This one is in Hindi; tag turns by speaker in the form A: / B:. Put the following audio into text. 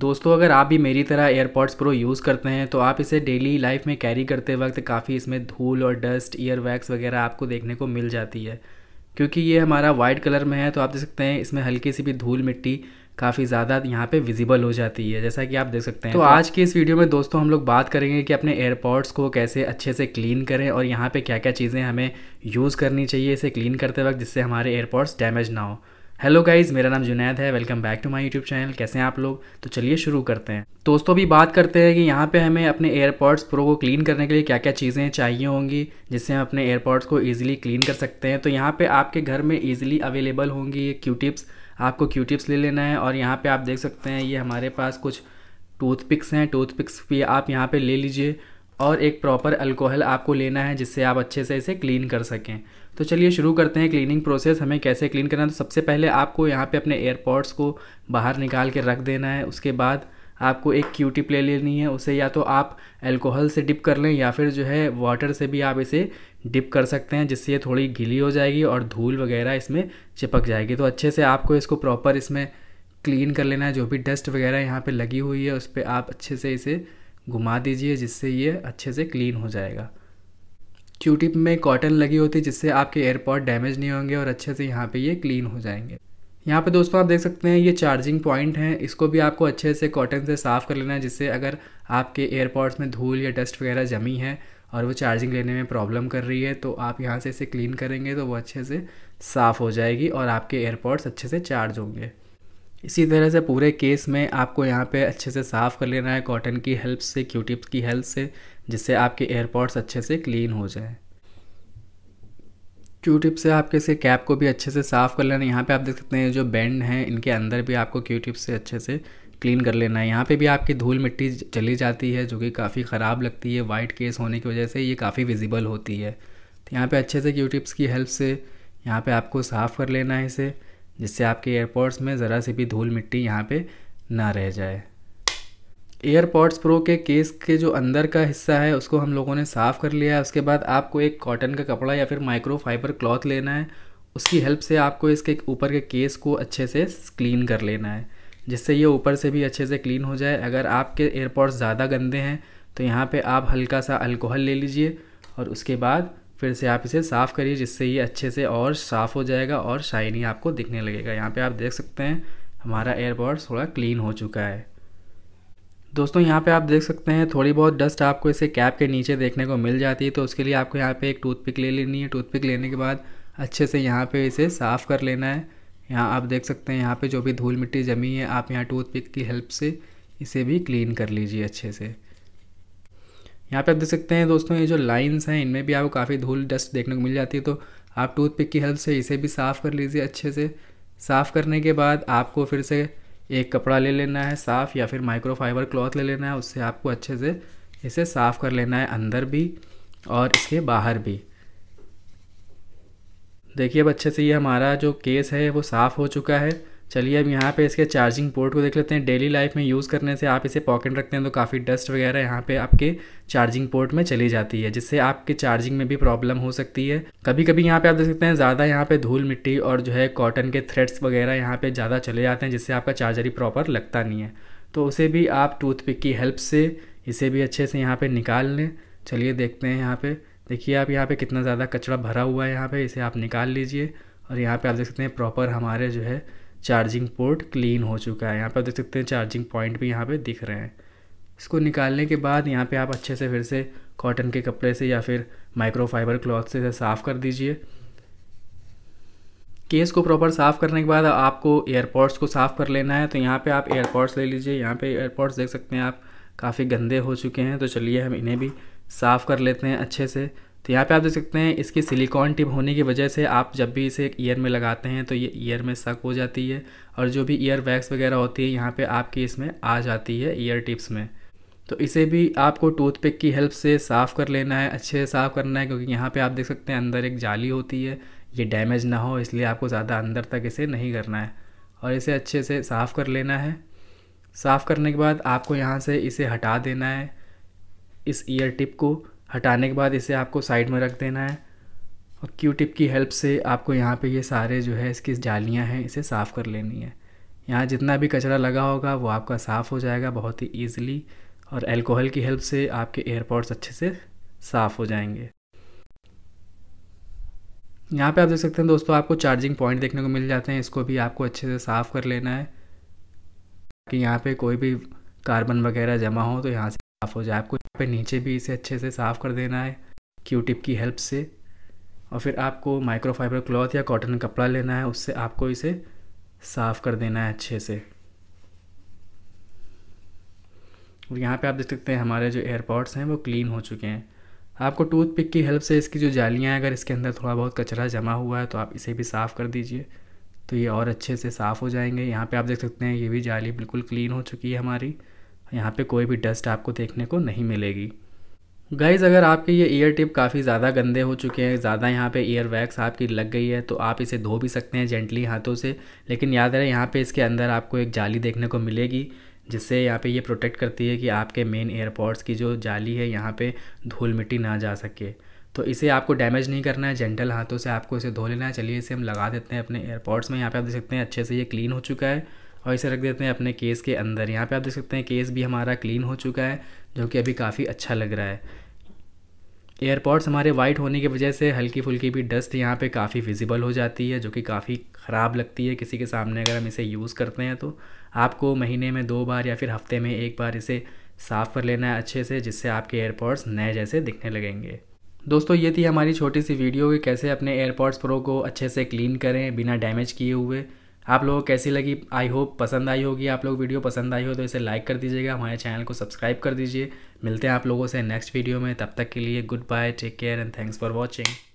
A: दोस्तों अगर आप भी मेरी तरह एयरपॉड्स प्रो यूज़ करते हैं तो आप इसे डेली लाइफ में कैरी करते वक्त काफ़ी इसमें धूल और डस्ट ईयर वैक्स वगैरह आपको देखने को मिल जाती है क्योंकि ये हमारा वाइट कलर में है तो आप देख सकते हैं इसमें हल्की सी भी धूल मिट्टी काफ़ी ज़्यादा यहाँ पे विजिबल हो जाती है जैसा कि आप देख सकते हैं तो आज की इस वीडियो में दोस्तों हम लोग बात करेंगे कि अपने एयरपॉड्स को कैसे अच्छे से क्लीन करें और यहाँ पे क्या क्या चीज़ें हमें यूज़ करनी चाहिए इसे क्लीन करते वक्त जिससे हमारे एयरपॉड्स डैमेज ना हो हेलो गाइज मेरा नाम जुनैद है welcome back to my YouTube channel कैसे हैं आप लोग तो चलिए शुरू करते हैं दोस्तों अभी बात करते हैं कि यहाँ पे हमें अपने एयरपॉड्स प्रो को क्लीन करने के लिए क्या क्या चीज़ें चाहिए होंगी जिससे हम अपने एयरपॉड्स को ईजिली क्लीन कर सकते हैं तो यहाँ पे आपके घर में ईजिली अवेलेबल होंगी ये क्यू टिप्स आपको क्यू टिप्स ले लेना है और यहाँ पर आप देख सकते हैं ये हमारे पास कुछ टूथपिक्स हैं टूथपिक्स भी आप यहाँ पर ले लीजिए और एक प्रॉपर अल्कोहल आपको लेना है जिससे आप अच्छे से इसे क्लीन कर सकें तो चलिए शुरू करते हैं क्लीनिंग प्रोसेस हमें कैसे क्लीन करना है तो सबसे पहले आपको यहाँ पे अपने एयरपॉड्स को बाहर निकाल के रख देना है उसके बाद आपको एक क्यूटी प्ले लेनी है उसे या तो आप अल्कोहल से डिप कर लें या फिर जो है वाटर से भी आप इसे डिप कर सकते हैं जिससे ये थोड़ी गीली हो जाएगी और धूल वगैरह इसमें चिपक जाएगी तो अच्छे से आपको इसको प्रॉपर इसमें क्लीन कर लेना है जो भी डस्ट वगैरह यहाँ पर लगी हुई है उस पर आप अच्छे से इसे घुमा दीजिए जिससे ये अच्छे से क्लीन हो जाएगा क्यू टिप में कॉटन लगी होती है जिससे आपके एयरपॉड डैमेज नहीं होंगे और अच्छे से यहाँ पे ये क्लीन हो जाएंगे यहाँ पे दोस्तों आप देख सकते हैं ये चार्जिंग पॉइंट हैं इसको भी आपको अच्छे से कॉटन से साफ़ कर लेना है जिससे अगर आपके एयरपॉड्स में धूल या डस्ट वगैरह जमी है और वो चार्जिंग लेने में प्रॉब्लम कर रही है तो आप यहाँ से इसे क्लीन करेंगे तो वो अच्छे से साफ़ हो जाएगी और आपके एयरपॉड्स अच्छे से चार्ज होंगे इसी तरह से पूरे केस में आपको यहाँ पे अच्छे से साफ़ कर लेना है कॉटन की हेल्प से क्यूटिप्स की हेल्प से जिससे आपके एयरपॉड्स अच्छे से क्लीन हो जाए क्यू टिप से आपके से कैप को भी अच्छे से साफ़ कर लेना है यहाँ पे आप देख सकते हैं जो बैंड हैं इनके अंदर भी आपको क्यू टिप से अच्छे से क्लीन कर लेना है यहाँ पे भी आपकी धूल मिट्टी चली जाती है जो कि काफ़ी ख़राब लगती है वाइट केस होने की वजह से ये काफ़ी विजिबल होती है तो यहाँ पर अच्छे से क्यू टिप्स की हेल्प से यहाँ पर आपको साफ़ कर लेना है इसे जिससे आपके एयरपॉड्स में ज़रा सी भी धूल मिट्टी यहाँ पे ना रह जाए एयरपॉड्स प्रो के केस के जो अंदर का हिस्सा है उसको हम लोगों ने साफ़ कर लिया है उसके बाद आपको एक कॉटन का कपड़ा या फिर माइक्रो फाइबर क्लॉथ लेना है उसकी हेल्प से आपको इसके ऊपर के केस को अच्छे से क्लीन कर लेना है जिससे ये ऊपर से भी अच्छे से क्लीन हो जाए अगर आपके एयरपॉड्स ज़्यादा गंदे हैं तो यहाँ पे आप हल्का सा अल्कोहल ले लीजिए और उसके बाद फिर से आप इसे साफ़ करिए जिससे ये अच्छे से और साफ़ हो जाएगा और शाइनी आपको दिखने लगेगा यहाँ पे आप देख सकते हैं हमारा एयरबॉड थोड़ा क्लीन हो चुका है दोस्तों यहाँ पे आप देख सकते हैं थोड़ी बहुत डस्ट आपको इसे कैप के नीचे देखने को मिल जाती है तो उसके लिए आपको यहाँ पर एक टूथपिक ले लेनी है टूथपिक लेने के बाद अच्छे से यहाँ पर इसे साफ़ कर लेना है यहाँ आप देख सकते हैं यहाँ पर जो भी धूल मिट्टी जमी है आप यहाँ टूथपिक की हेल्प से इसे भी क्लीन कर लीजिए अच्छे से यहाँ पे आप देख सकते हैं दोस्तों ये जो लाइन्स हैं इनमें भी आपको काफ़ी धूल डस्ट देखने को मिल जाती है तो आप टूथपिक की हेल्प से इसे भी साफ़ कर लीजिए अच्छे से साफ़ करने के बाद आपको फिर से एक कपड़ा ले लेना है साफ़ या फिर माइक्रोफाइबर क्लॉथ ले लेना है उससे आपको अच्छे से इसे साफ़ कर लेना है अंदर भी और इसके बाहर भी देखिए अब अच्छे से ये हमारा जो केस है वो साफ़ हो चुका है चलिए अब यहाँ पे इसके चार्जिंग पोर्ट को देख लेते हैं डेली लाइफ में यूज़ करने से आप इसे पॉकेट रखते हैं तो काफ़ी डस्ट वगैरह यहाँ पे आपके चार्जिंग पोर्ट में चली जाती है जिससे आपके चार्जिंग में भी प्रॉब्लम हो सकती है कभी कभी यहाँ पे आप देख सकते हैं ज़्यादा यहाँ पे धूल मिट्टी और जो है कॉटन के थ्रेड्स वगैरह यहाँ पर ज़्यादा चले जाते हैं जिससे आपका चार्जर ही प्रॉपर लगता नहीं है तो उसे भी आप टूथपिक की हेल्प से इसे भी अच्छे से यहाँ पर निकाल लें चलिए देखते हैं यहाँ पर देखिए आप यहाँ पर कितना ज़्यादा कचरा भरा हुआ है यहाँ पर इसे आप निकाल लीजिए और यहाँ पर आप देख सकते हैं प्रॉपर हमारे जो है चार्जिंग पोर्ट क्लीन हो चुका है यहाँ पर देख सकते हैं चार्जिंग पॉइंट भी यहाँ पे दिख रहे हैं इसको निकालने के बाद यहाँ पे आप अच्छे से फिर से कॉटन के कपड़े से या फिर माइक्रोफाइबर क्लॉथ से साफ़ कर दीजिए केस को प्रॉपर साफ़ करने के बाद आपको एयरपोर्ट्स को साफ़ कर लेना है तो यहाँ पर आप एयरपोर्ट्स ले लीजिए यहाँ पर एयरपोर्ट्स देख सकते हैं आप काफ़ी गंदे हो चुके हैं तो चलिए हम इन्हें भी साफ़ कर लेते हैं अच्छे से तो यहाँ पे आप देख सकते हैं इसकी सिलिकॉन टिप होने की वजह से आप जब भी इसे ईयर में लगाते हैं तो ये ईयर में सक हो जाती है और जो भी ईयर वैक्स वगैरह होती है यहाँ पे आपकी इसमें आ जाती है ईयर टिप्स में तो इसे भी आपको टूथपिक की हेल्प से साफ़ कर लेना है अच्छे से साफ़ करना है क्योंकि यहाँ पर आप देख सकते हैं अंदर एक जाली होती है ये डैमेज ना हो इसलिए आपको ज़्यादा अंदर तक इसे नहीं करना है और इसे अच्छे से साफ़ कर लेना है साफ़ करने के बाद आपको यहाँ से इसे हटा देना है इस ईयर टिप को हटाने के बाद इसे आपको साइड में रख देना है और क्यू टिप की हेल्प से आपको यहाँ पे ये सारे जो है इसकी जालियाँ हैं इसे साफ़ कर लेनी है यहाँ जितना भी कचरा लगा होगा वो आपका साफ़ हो जाएगा बहुत ही ईजिली और एल्कोहल की हेल्प से आपके एयरपोर्ट्स अच्छे से साफ़ हो जाएंगे यहाँ पे आप देख सकते हैं दोस्तों आपको चार्जिंग पॉइंट देखने को मिल जाते हैं इसको भी आपको अच्छे से साफ़ कर लेना है कि यहाँ पे कोई भी कार्बन वगैरह जमा हो तो यहाँ से साफ़ हो जाए आपको यहाँ पे नीचे भी इसे अच्छे से साफ़ कर देना है क्यू टिप की हेल्प से और फिर आपको माइक्रोफाइबर क्लॉथ या कॉटन कपड़ा लेना है उससे आपको इसे साफ़ कर देना है अच्छे से और यहाँ पे आप देख सकते हैं हमारे जो एयरपॉड्स हैं वो क्लीन हो चुके हैं आपको टूथ पिक की हेल्प से इसकी जो जालियाँ हैं अगर इसके अंदर थोड़ा बहुत कचरा जमा हुआ है तो आप इसे भी साफ़ कर दीजिए तो ये और अच्छे से साफ़ हो जाएंगे यहाँ पे आप देख सकते हैं ये भी जाली बिल्कुल क्लीन हो चुकी है हमारी यहाँ पे कोई भी डस्ट आपको देखने को नहीं मिलेगी गाइज़ अगर आपके ये ईयर टिप काफ़ी ज़्यादा गंदे हो चुके हैं ज़्यादा यहाँ पे ईयर वैक्स आपकी लग गई है तो आप इसे धो भी सकते हैं जेंटली हाथों से लेकिन याद रहे यहाँ पे इसके अंदर आपको एक जाली देखने को मिलेगी जिससे यहाँ पे ये प्रोटेक्ट करती है कि आपके मेन एयरपोर्ट्स की जो जाली है यहाँ पे धूल मिट्टी ना जा सके तो इसे आपको डैमेज नहीं करना है जेंटल हाथों से आपको इसे धो लेना है चलिए इसे हम लगा देते हैं अपने एयरपोर्ट्स में यहाँ पे आप देख सकते हैं अच्छे से ये क्लीन हो चुका है और इसे रख देते हैं अपने केस के अंदर यहाँ पे आप देख सकते हैं केस भी हमारा क्लीन हो चुका है जो कि अभी काफ़ी अच्छा लग रहा है एयरपॉड्स हमारे वाइट होने की वजह से हल्की फुल्की भी डस्ट यहाँ पे काफ़ी विजिबल हो जाती है जो कि काफ़ी ख़राब लगती है किसी के सामने अगर हम इसे यूज़ करते हैं तो आपको महीने में दो बार या फिर हफ्ते में एक बार इसे साफ़ कर लेना है अच्छे से जिससे आपके एयरपॉड्स नए जैसे दिखने लगेंगे दोस्तों ये थी हमारी छोटी सी वीडियो कि कैसे अपने एयरपॉड्स प्रो को अच्छे से क्लीन करें बिना डैमेज किए हुए आप लोगों को कैसी लगी आई होप पसंद आई होगी आप लोग वीडियो पसंद आई हो तो इसे लाइक कर दीजिएगा हमारे चैनल को सब्सक्राइब कर दीजिए मिलते हैं आप लोगों से नेक्स्ट वीडियो में तब तक के लिए goodbye take care and thanks for watching